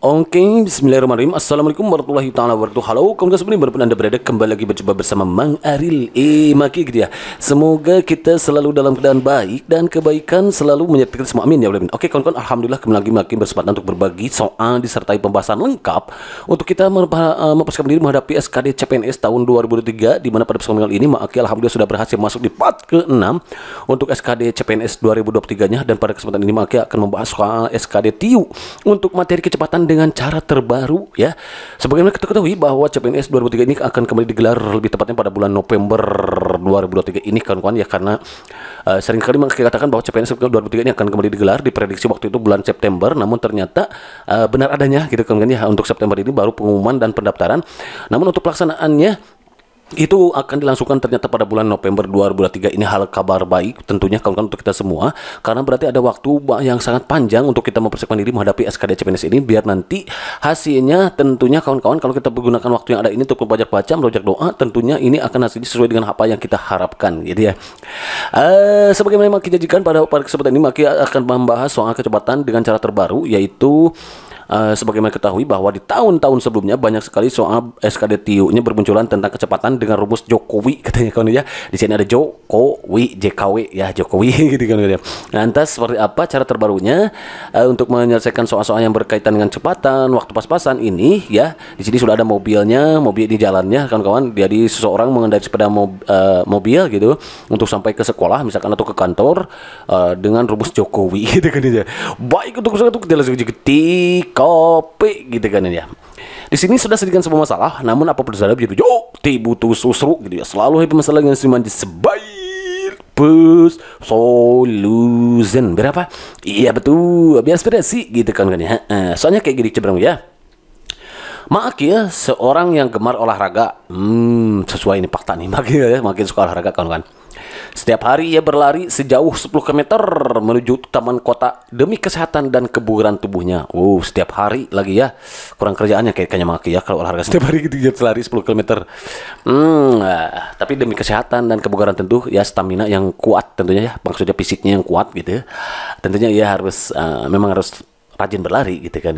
Oke, okay, bismillahirrahmanirrahim. Assalamualaikum warahmatullahi taala wabarakatuh. Halo, kawan semua berpun Anda berada kembali lagi berjumpa bersama Mang Aril E. Maki gitu ya. Semoga kita selalu dalam keadaan baik dan kebaikan selalu menyertai kita semua. Amin ya Oke, kawan-kawan, alhamdulillah kembali lagi makin berkesempatan untuk berbagi soal disertai pembahasan lengkap untuk kita eh, mempersiapkan diri menghadapi SKD CPNS tahun 2023 di mana pada pesan ini Maki alhamdulillah sudah berhasil masuk di part ke-6 untuk SKD CPNS 2023-nya dan pada kesempatan ini Maki akan membahas soal SKD TIU untuk materi kecepatan dengan cara terbaru ya. Sebagaimana kita ketahui bahwa CPNS 2003 ini akan kembali digelar lebih tepatnya pada bulan November 2023 ini kawan-kawan ya karena uh, eh, sering kali mengatakan bahwa CPNS 2003 ini akan kembali digelar diprediksi waktu itu bulan September namun ternyata uh, benar adanya gitu kawan-kawan ya untuk September ini baru pengumuman dan pendaftaran. Namun untuk pelaksanaannya itu akan dilangsungkan ternyata pada bulan November 2023 ini hal kabar baik tentunya kawan-kawan untuk kita semua karena berarti ada waktu yang sangat panjang untuk kita mempersiapkan diri menghadapi SKD CPNS ini biar nanti hasilnya tentunya kawan-kawan kalau kita menggunakan waktu yang ada ini untuk banyak baca melojak doa tentunya ini akan hasilnya sesuai dengan apa yang kita harapkan gitu ya sebagai eh, sebagaimana kita jadikan pada, pada kesempatan ini maka akan membahas soal kecepatan dengan cara terbaru yaitu uh, sebagaimana ketahui bahwa di tahun-tahun sebelumnya banyak sekali soal SKD TIU-nya bermunculan tentang kecepatan dengan rumus Jokowi katanya kawan ya. Di sini ada Jokowi JKW ya Jokowi gitu kan ya. Lantas nah, seperti apa cara terbarunya uh, untuk menyelesaikan soal-soal yang berkaitan dengan kecepatan, waktu pas-pasan ini ya. Di sini sudah ada mobilnya, mobil di jalannya kawan-kawan. Jadi seseorang mengendarai sepeda mob, uh, mobil gitu untuk sampai ke sekolah misalkan atau ke kantor uh, dengan rumus Jokowi gitu kan ya. Baik untuk itu kita langsung ketik kopi gitu kan ya. Di sini sudah sedikit sebuah masalah, namun apa saudara jadi oh, tibu tuh susruk gitu ya. Selalu happy masalah dengan siman sebaik bus solution berapa? Iya betul, biar aspirasi gitu kan kan ya. Soalnya kayak gini cebrang ya. Maaf ya, seorang yang gemar olahraga, hmm, sesuai ini fakta nih, makin ya, ya, makin suka olahraga kan kan. Setiap hari ia berlari sejauh 10 km menuju taman kota demi kesehatan dan kebugaran tubuhnya. Wow, setiap hari lagi ya. Kurang kerjaannya kayaknya Maki ya kalau olahraga setiap hari gitu dia lari 10 km. Hmm, ah, tapi demi kesehatan dan kebugaran tentu ya stamina yang kuat tentunya ya, maksudnya fisiknya yang kuat gitu ya. Tentunya ia harus uh, memang harus rajin berlari gitu kan.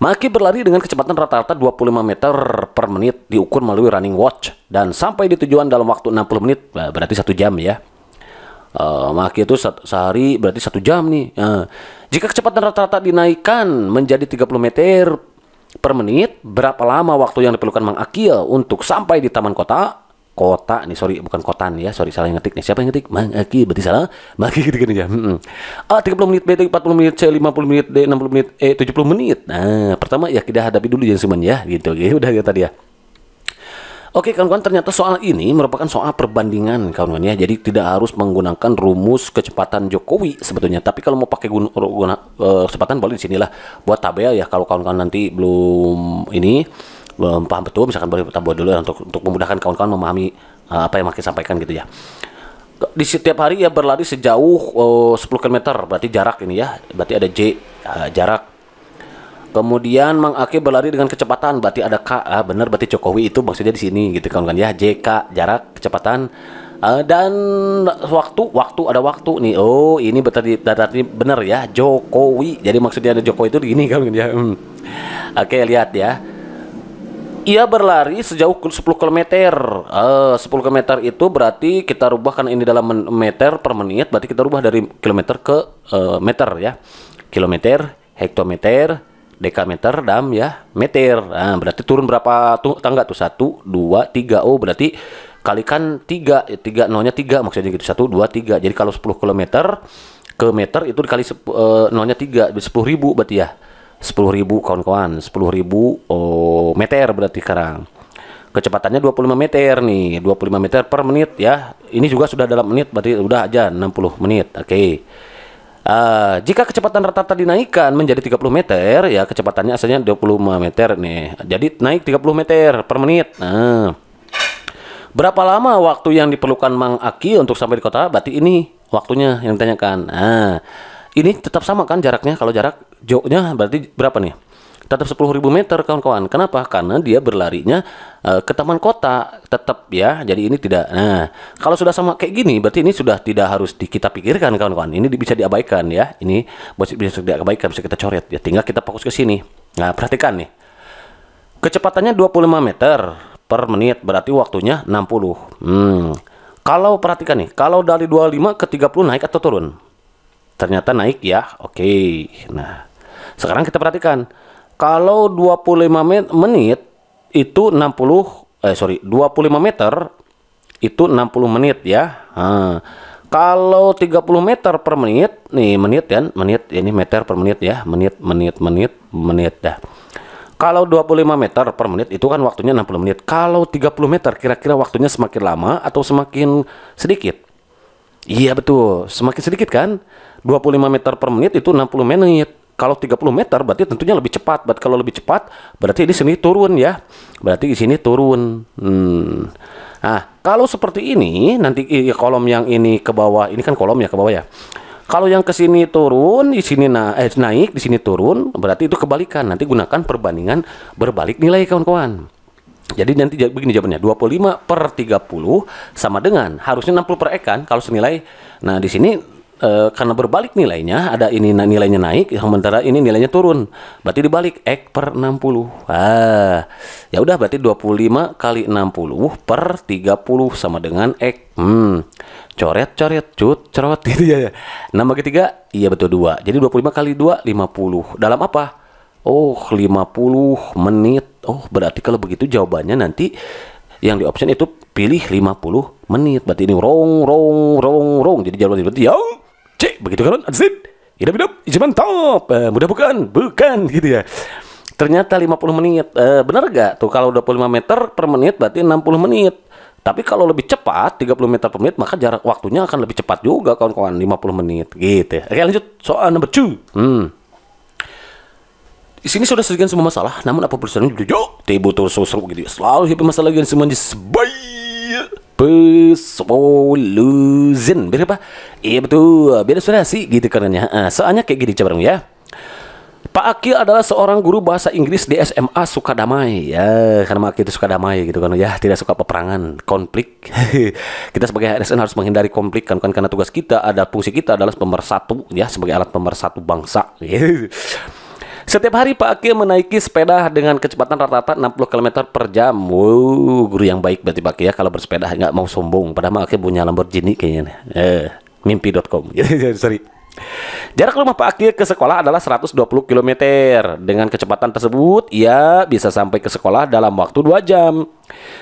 Maki berlari dengan kecepatan rata-rata 25 meter per menit diukur melalui running watch dan sampai di tujuan dalam waktu 60 menit berarti satu jam ya. Uh, Maki itu sehari berarti satu jam nih. Uh, jika kecepatan rata-rata dinaikkan menjadi 30 meter per menit, berapa lama waktu yang diperlukan Mang Akil untuk sampai di taman kota? kota nih sorry bukan kotan ya sorry salah ngetik nih siapa yang ngetik maki berarti salah maki gitu gini ya hmm. Ah, a 30 menit b 40 menit c 50 menit d 60 menit e 70 menit nah pertama ya kita hadapi dulu jangan semuanya ya gitu oke udah ya tadi ya Oke kawan-kawan ternyata soal ini merupakan soal perbandingan kawan-kawan ya jadi tidak harus menggunakan rumus kecepatan Jokowi sebetulnya tapi kalau mau pakai guna, guna uh, kecepatan boleh di sinilah buat tabel ya kalau kawan-kawan nanti belum ini paham betul misalkan boleh kita buat dulu ya, untuk untuk memudahkan kawan-kawan memahami uh, apa yang makin sampaikan gitu ya di setiap hari ya berlari sejauh uh, 10 km berarti jarak ini ya berarti ada J uh, jarak kemudian Mang Ake berlari dengan kecepatan berarti ada K ah, benar berarti Jokowi itu maksudnya di sini gitu kawan-kawan ya JK jarak kecepatan uh, dan waktu waktu ada waktu nih oh ini berarti berarti benar ya Jokowi jadi maksudnya ada Jokowi itu gini kawan-kawan ya hmm. Oke lihat ya ia berlari sejauh 10 km. Uh, 10 km itu berarti kita rubahkan ini dalam meter per menit, berarti kita rubah dari kilometer ke uh, meter ya. Kilometer, hektometer, dekameter, dam ya, meter. Nah, berarti turun berapa tuh tangga tuh? 1 2 3. Oh, berarti kalikan 3 3 eh, nolnya 3 maksudnya gitu 1 2 3. Jadi kalau 10 km ke meter itu dikali uh, nolnya 3 10.000 berarti ya. 10.000 kawan-kawan 10.000 oh, meter berarti sekarang kecepatannya 25 meter nih 25 meter per menit ya ini juga sudah dalam menit berarti udah aja 60 menit oke okay. uh, jika kecepatan rata-rata dinaikkan menjadi 30 meter ya kecepatannya asalnya 25 meter nih jadi naik 30 meter per menit nah berapa lama waktu yang diperlukan Mang Aki untuk sampai di kota berarti ini waktunya yang ditanyakan nah ini tetap sama kan jaraknya kalau jarak Joknya berarti berapa nih? Tetap 10.000 meter kawan-kawan. Kenapa? Karena dia berlarinya uh, ke taman kota tetap ya. Jadi ini tidak. Nah, kalau sudah sama kayak gini berarti ini sudah tidak harus di, kita pikirkan kawan-kawan. Ini bisa diabaikan ya. Ini bisa diabaikan, bisa kita coret ya. Tinggal kita fokus ke sini. Nah, perhatikan nih. Kecepatannya 25 meter per menit berarti waktunya 60. Hmm. Kalau perhatikan nih, kalau dari 25 ke 30 naik atau turun? Ternyata naik ya. Oke. Nah, sekarang kita perhatikan. Kalau 25 menit itu 60 eh sorry 25 meter itu 60 menit ya. Nah, kalau 30 meter per menit nih menit kan ya, menit ini meter per menit ya menit menit menit menit dah. Kalau 25 meter per menit itu kan waktunya 60 menit. Kalau 30 meter kira-kira waktunya semakin lama atau semakin sedikit? Iya betul, semakin sedikit kan? 25 meter per menit itu 60 menit kalau 30 meter berarti tentunya lebih cepat. Berarti kalau lebih cepat berarti di sini turun ya. Berarti di sini turun. Hmm. Nah, kalau seperti ini nanti kolom yang ini ke bawah, ini kan kolomnya ke bawah ya. Kalau yang ke sini turun, di sini na eh, naik, di sini turun, berarti itu kebalikan. Nanti gunakan perbandingan berbalik nilai kawan-kawan. Jadi nanti begini jawabannya 25 per 30 sama dengan harusnya 60 per ekan kalau senilai. Nah di sini e, karena berbalik nilainya ada ini nilainya naik sementara ini nilainya turun berarti dibalik X per 60 ah ya udah berarti 25 kali 60 per 30 sama dengan X hmm coret coret cut cerot gitu ya 6 bagi 3 iya betul 2 jadi 25 kali 2 50 dalam apa Oh 50 menit Oh berarti kalau begitu jawabannya nanti yang di option itu pilih 50 menit berarti ini rong rong rong rong jadi jawabannya berarti yang cek begitu kan? Azin. Hidup-hidup, cuman top. Uh, mudah bukan? Bukan gitu ya. Ternyata 50 menit. Uh, benar gak tuh kalau 25 meter per menit berarti 60 menit. Tapi kalau lebih cepat 30 meter per menit maka jarak waktunya akan lebih cepat juga kawan-kawan 50 menit gitu ya. Oke lanjut soal number 2. Hmm. Di sini sudah sedikit semua masalah namun apa perusahaan tiba seru-seru gitu ya. Selalu hidup masalah yang semuanya. sebaik sepuluh Biar berapa? Iya betul, biar sudah sih gitu karenanya. Nah, soalnya kayak gini coba ya. Pak Akil adalah seorang guru bahasa Inggris di SMA Suka Damai Ya, karena Pak Akil itu suka damai gitu kan. Ya, tidak suka peperangan, konflik. kita sebagai ASN harus menghindari konflik kan, kan karena tugas kita ada fungsi kita adalah pemersatu ya sebagai alat pemersatu bangsa. Setiap hari Pak Akil menaiki sepeda dengan kecepatan rata-rata 60 km per jam. Wow, guru yang baik berarti Pak Akil ya kalau bersepeda nggak mau sombong. Padahal Pak Akil punya Lamborghini kayaknya. Eh, mimpi.com. Sorry. Jarak rumah Pak Akil ke sekolah adalah 120 km. Dengan kecepatan tersebut, ia bisa sampai ke sekolah dalam waktu 2 jam.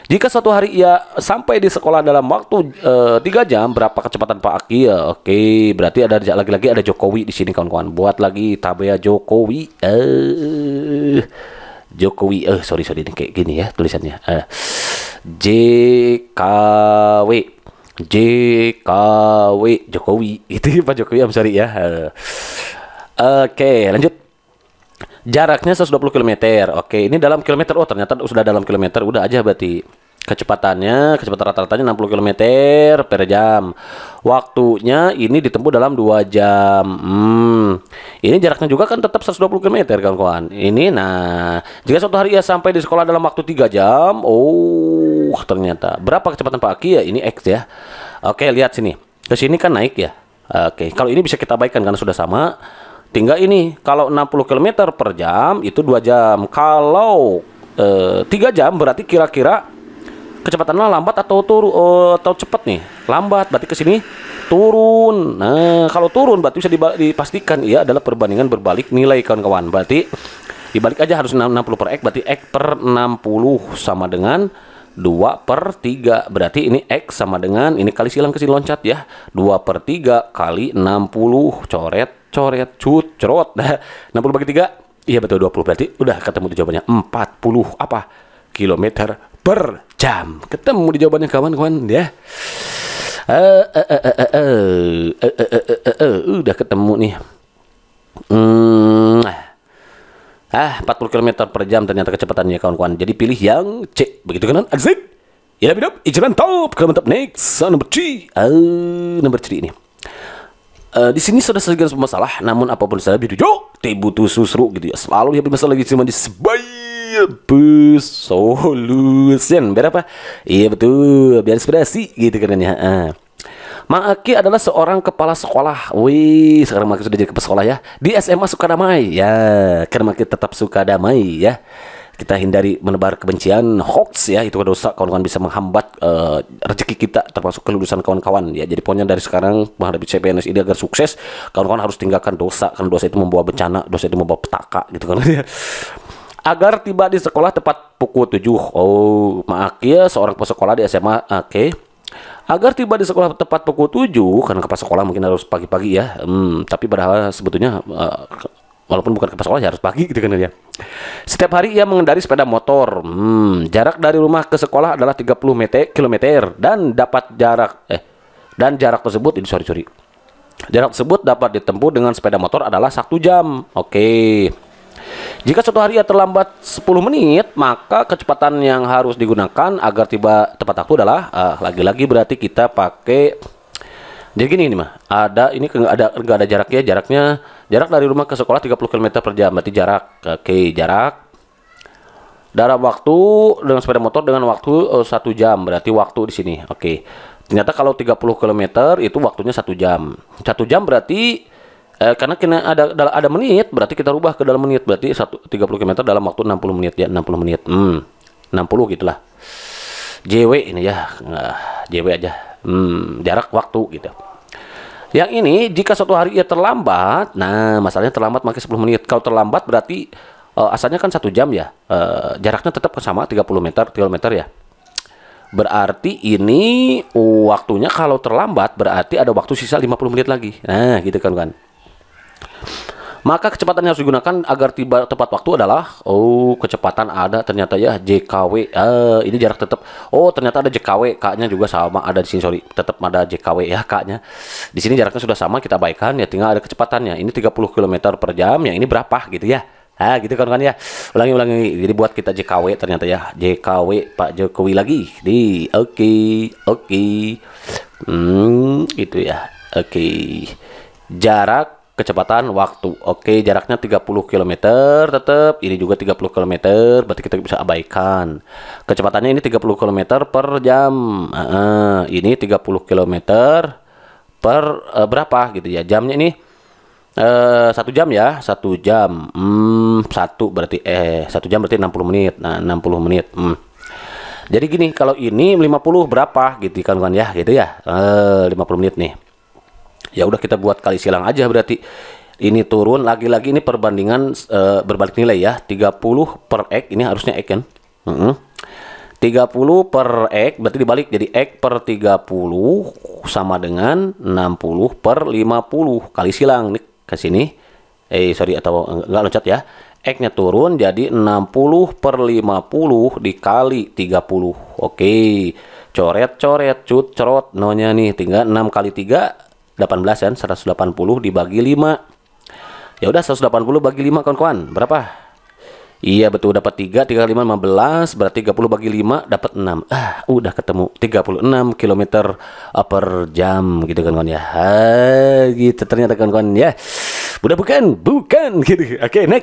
Jika suatu hari ia sampai di sekolah dalam waktu uh, eh, 3 jam, berapa kecepatan Pak Akil? Oke, berarti ada lagi-lagi ada Jokowi di sini kawan-kawan. Buat lagi tabaya Jokowi. Eh Jokowi. Eh sorry sorry ini kayak gini ya tulisannya. Eh JKW. JKW Jokowi itu ya, Pak Jokowi I'm sorry ya eh, oke okay, lanjut jaraknya 120 km oke okay, ini dalam kilometer oh ternyata sudah dalam kilometer udah aja berarti kecepatannya kecepatan rata-ratanya 60 km per jam waktunya ini ditempuh dalam 2 jam hmm. ini jaraknya juga kan tetap 120 km kawan-kawan ini nah jika suatu hari ia sampai di sekolah dalam waktu 3 jam oh jauh ternyata. Berapa kecepatan Pak Aki ya? Ini X ya. Oke, lihat sini. Ke sini kan naik ya. Oke, kalau ini bisa kita baikkan karena sudah sama. Tinggal ini, kalau 60 km per jam itu 2 jam. Kalau eh, 3 jam berarti kira-kira kecepatannya lambat atau turun oh, eh, atau cepat nih. Lambat berarti ke sini turun. Nah, kalau turun berarti bisa dipastikan ia adalah perbandingan berbalik nilai kawan-kawan. Berarti dibalik aja harus 60 per X berarti X per 60 sama dengan 2 per 3 berarti ini X sama dengan ini kali silang ke sini loncat ya 2 per 3 kali 60 coret coret cut cerot 60 bagi 3 iya betul 20 berarti udah ketemu di jawabannya 40 apa kilometer per jam ketemu di jawabannya kawan-kawan ya udah ketemu nih hmm Ah, 40 km per jam ternyata kecepatannya kawan-kawan. Jadi pilih yang C. Begitu kan? Exit. Ya, hidup. Ijaran top. Kalau mantap next. So, number 3. Uh, number 3 ini. Uh, di sini sudah segala masalah, namun apapun saya, salah Tidak butuh susru gitu ya. Selalu ya masalah lagi cuma di sebaik solution. Berapa? Iya betul, biar inspirasi gitu kan ya. Uh. Aki adalah seorang kepala sekolah. Wih, sekarang Ma'aki sudah jadi kepala sekolah ya. Di SMA damai. Ya, karena Ma'aki tetap suka damai ya. Kita hindari menebar kebencian, hoax ya, itu dosa. Kawan-kawan bisa menghambat uh, rezeki kita, termasuk kelulusan kawan-kawan ya. Jadi pokoknya dari sekarang menghadapi CPNS ini agar sukses, kawan-kawan harus tinggalkan dosa karena dosa itu membawa bencana, dosa itu membawa petaka gitu kan. agar tiba di sekolah tepat pukul 7. Oh, Aki ya seorang sekolah di SMA. Oke. Okay Agar tiba di sekolah tepat pukul 7, karena kepala sekolah mungkin harus pagi-pagi ya, hmm, tapi padahal sebetulnya uh, walaupun bukan kepala sekolah ya harus pagi gitu kan ya. Setiap hari ia mengendari sepeda motor. Hmm, jarak dari rumah ke sekolah adalah 30 meter, kilometer dan dapat jarak eh dan jarak tersebut ini sorry sorry. Jarak tersebut dapat ditempuh dengan sepeda motor adalah satu jam. Oke. Okay. Jika suatu hari ia terlambat 10 menit, maka kecepatan yang harus digunakan agar tiba tepat waktu adalah eh, lagi-lagi uh, berarti kita pakai jadi gini nih mah, ada ini nggak ada nggak ada jaraknya, jaraknya jarak dari rumah ke sekolah 30 km per jam, berarti jarak, oke jarak. Dalam waktu dengan sepeda motor dengan waktu eh, satu uh, jam, berarti waktu di sini, oke. Ternyata kalau 30 km itu waktunya satu jam, satu jam berarti eh, karena kena ada ada menit berarti kita rubah ke dalam menit berarti tiga puluh kilometer dalam waktu enam puluh menit ya puluh menit hmm puluh gitulah JW ini ya JW aja hmm, jarak waktu gitu yang ini jika suatu hari ia terlambat nah masalahnya terlambat makin sepuluh menit kalau terlambat berarti uh, asalnya kan satu jam ya uh, jaraknya tetap sama tiga puluh meter meter ya berarti ini waktunya kalau terlambat berarti ada waktu sisa 50 menit lagi nah gitu kan kan maka kecepatan yang harus digunakan agar tiba tepat waktu adalah oh kecepatan ada ternyata ya JKW. Eh, ini jarak tetap. Oh, ternyata ada JKW. kaknya juga sama ada di sini sorry. Tetap ada JKW ya kaknya Di sini jaraknya sudah sama kita baikkan ya tinggal ada kecepatannya. Ini 30 km per jam, yang ini berapa gitu ya. Nah, gitu kan kan ya. Ulangi ulangi. Jadi buat kita JKW ternyata ya JKW Pak Jokowi lagi. Di oke okay, oke. Okay. Hmm, itu ya. Oke. Okay. Jarak kecepatan waktu. Oke, jaraknya 30 km tetap. Ini juga 30 km, berarti kita bisa abaikan. Kecepatannya ini 30 km per jam. Uh, ini 30 km per uh, berapa gitu ya. Jamnya ini satu eh, satu jam ya, satu jam. Hmm, satu berarti eh satu jam berarti 60 menit. Nah, 60 menit. Hmm. Jadi gini, kalau ini 50 berapa gitu kan kan ya, gitu ya. Eh, uh, 50 menit nih ya udah kita buat kali silang aja berarti ini turun lagi-lagi ini perbandingan e, berbalik nilai ya 30 per X ini harusnya X kan mm -hmm. 30 per X berarti dibalik jadi X per 30 sama dengan 60 per 50 kali silang nih ke sini eh sorry atau enggak loncat ya X-nya turun jadi 60 per 50 dikali 30 oke coret coret cut cerot nolnya nih tinggal 6 kali 3 18 kan 180 dibagi 5 ya udah 180 bagi 5 kawan-kawan berapa iya betul dapat 3 3 5 15 berarti 30 bagi 5 dapat 6 ah udah ketemu 36 km uh, per jam gitu kan kawan ya ah, gitu ternyata kawan-kawan ya udah bukan bukan gitu oke okay, next